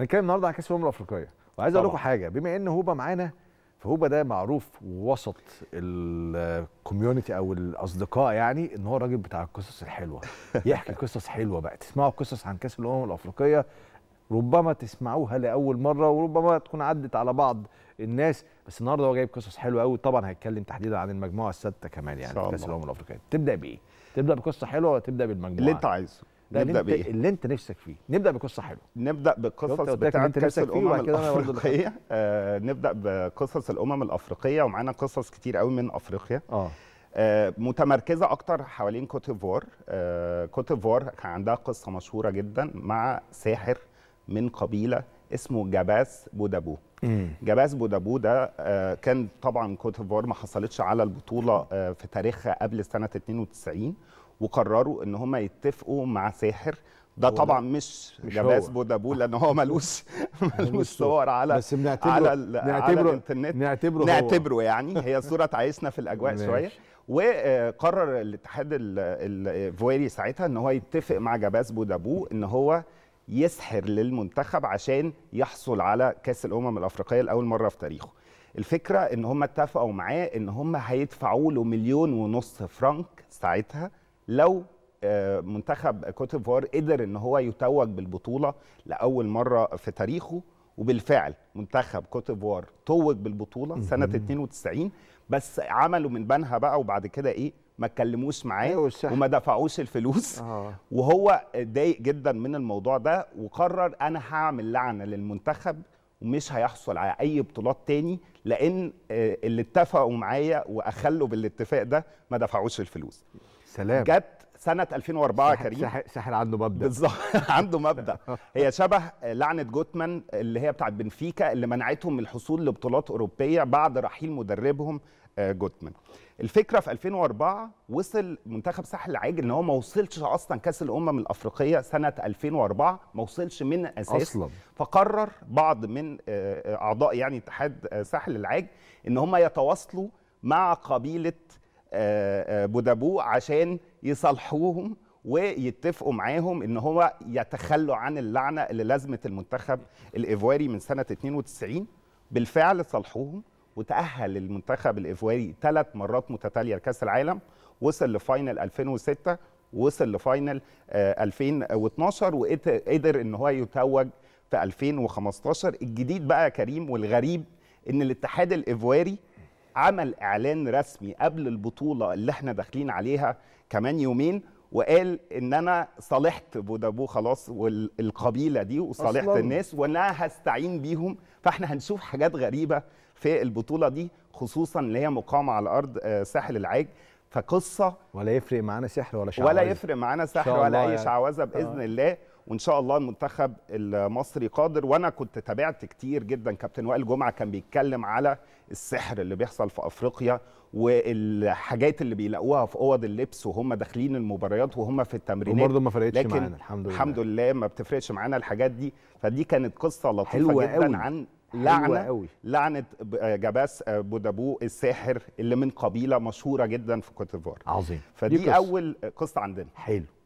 هنتكلم النهارده عن كاس الامم الافريقيه وعايز اقول لكم حاجه بما ان هوبا معانا فهوبا ده معروف وسط الكوميونتي او الاصدقاء يعني ان هو راجل بتاع القصص الحلوه يحكي قصص حلوه بقى تسمعوا قصص عن كاس الامم الافريقيه ربما تسمعوها لاول مره وربما تكون عدت على بعض الناس بس النهارده هو جايب قصص حلوه قوي طبعا هيتكلم تحديدا عن المجموعه السادسه كمان يعني كاس الامم الافريقيه تبدا بايه تبدا بقصه حلوه ولا تبدا بالمجموعه اللي انت عايزه ده نبدأ اللي, بايه اللي انت نفسك فيه نبدا بقصه حلوه نبدا بقصص بتاعه كاس الامم الافريقيه آه نبدا بقصص الامم الافريقيه ومعانا قصص كتير قوي من افريقيا اه آه متمركزه اكتر حوالين كوتيفوار آه كوتيفوار كان عندها قصه مشهوره جدا مع ساحر من قبيله اسمه جباس بودابو جباس بودابو ده آه، كان طبعا كوتيفوار ما حصلتش على البطوله آه، في تاريخها قبل سنه 92 وقرروا ان هم يتفقوا مع ساحر ده طبعا مش, جباس بودابو لان هو ملوش ملوش صور على بس بنعتبره على, على الانترنت نعتبره نعتبره هو. يعني هي صوره تعيشنا في الاجواء شويه وقرر الاتحاد الفويري ساعتها ان هو يتفق مع جباس بودابو ان هو يسحر للمنتخب عشان يحصل على كاس الامم الافريقيه لاول مره في تاريخه الفكره ان هم اتفقوا معاه ان هم هيدفعوا له مليون ونص فرنك ساعتها لو آه، منتخب كوت ديفوار قدر ان هو يتوج بالبطوله لاول مره في تاريخه وبالفعل منتخب كوت ديفوار توج بالبطوله سنه 92 بس عملوا من بنها بقى وبعد كده ايه ما اتكلموش معاه أيوة، وما دفعوش الفلوس آه. وهو ضايق جدا من الموضوع ده وقرر انا هعمل لعنه للمنتخب ومش هيحصل على اي بطولات تاني لان آه، اللي اتفقوا معايا واخلوا بالاتفاق ده ما دفعوش الفلوس سلام جت سنه 2004 سح... كريم ساحر عنده مبدا بالظبط عنده مبدا هي شبه لعنه جوتمان اللي هي بتاعت بنفيكا اللي منعتهم من الحصول لبطولات اوروبيه بعد رحيل مدربهم آه، جوتمان الفكره في 2004 وصل منتخب ساحل العاج ان هو ما وصلش اصلا كاس الامم الافريقيه سنه 2004 ما وصلش من اساس أصلاً. فقرر بعض من آه، آه، اعضاء يعني اتحاد ساحل العاج ان هم يتواصلوا مع قبيله آه، آه، بودابو عشان يصالحوهم ويتفقوا معاهم ان هو يتخلوا عن اللعنه اللي لازمت المنتخب الايفواري من سنه 92 بالفعل صالحوهم وتاهل المنتخب الايفواري ثلاث مرات متتاليه لكاس العالم وصل لفاينل 2006 وصل لفاينل 2012 آه، وقدر ان هو يتوج في 2015 الجديد بقى يا كريم والغريب ان الاتحاد الايفواري عمل اعلان رسمي قبل البطوله اللي احنا داخلين عليها كمان يومين وقال ان انا صالحت بودابو خلاص والقبيله دي وصالحت أصلاً. الناس وان انا هستعين بيهم فاحنا هنشوف حاجات غريبه في البطوله دي خصوصا اللي هي مقامه على ارض آه، ساحل العاج فقصه ولا يفرق معانا سحر ولا شعوذه ولا يفرق معانا سحر ولا اي يعني. شعوذه باذن آه. الله وان شاء الله المنتخب المصري قادر وانا كنت تابعت كتير جدا كابتن وائل جمعه كان بيتكلم على السحر اللي بيحصل في افريقيا والحاجات اللي بيلاقوها في اوض اللبس وهم داخلين المباريات وهم في التمرينات وبرضه ما فرقتش معانا الحمد لله الحمد لله ما بتفرقش معانا الحاجات دي فدي كانت قصه لطيفه حلوة جدا قوي. عن لعنه قوي. لعنه جباس بودابو الساحر اللي من قبيله مشهوره جدا في كوت ديفوار عظيم فدي اول قصه عندنا حلو